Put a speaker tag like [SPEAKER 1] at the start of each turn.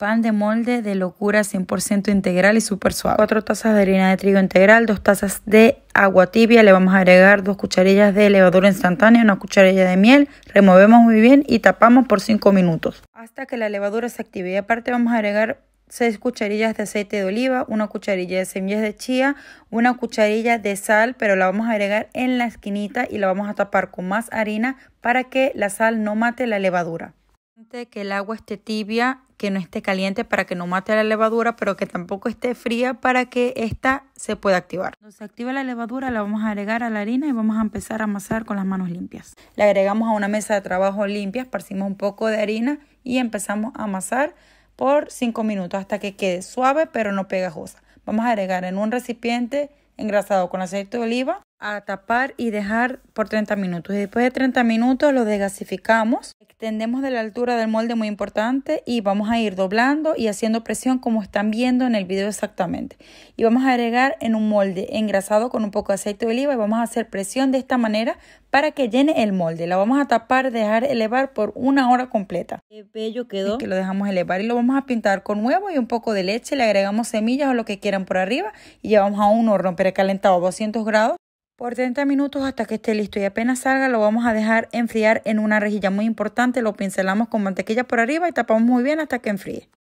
[SPEAKER 1] Pan de molde de locura 100% integral y súper suave. 4 tazas de harina de trigo integral, 2 tazas de agua tibia, le vamos a agregar 2 cucharillas de levadura instantánea, una cucharilla de miel, removemos muy bien y tapamos por 5 minutos hasta que la levadura se active. Y aparte vamos a agregar 6 cucharillas de aceite de oliva, una cucharilla de semillas de chía, una cucharilla de sal, pero la vamos a agregar en la esquinita y la vamos a tapar con más harina para que la sal no mate la levadura que el agua esté tibia, que no esté caliente para que no mate la levadura, pero que tampoco esté fría para que ésta se pueda activar. Cuando se activa la levadura la vamos a agregar a la harina y vamos a empezar a amasar con las manos limpias. La agregamos a una mesa de trabajo limpia, esparcimos un poco de harina y empezamos a amasar por 5 minutos hasta que quede suave pero no pegajosa. Vamos a agregar en un recipiente engrasado con aceite de oliva a tapar y dejar por 30 minutos. Y después de 30 minutos lo desgasificamos Tendemos de la altura del molde muy importante y vamos a ir doblando y haciendo presión como están viendo en el video exactamente. Y vamos a agregar en un molde engrasado con un poco de aceite de oliva y vamos a hacer presión de esta manera para que llene el molde. La vamos a tapar, dejar elevar por una hora completa. Qué bello quedó. que lo dejamos elevar y lo vamos a pintar con huevo y un poco de leche. Le agregamos semillas o lo que quieran por arriba y llevamos a un horno precalentado a 200 grados por 30 minutos hasta que esté listo y apenas salga lo vamos a dejar enfriar en una rejilla muy importante, lo pincelamos con mantequilla por arriba y tapamos muy bien hasta que enfríe.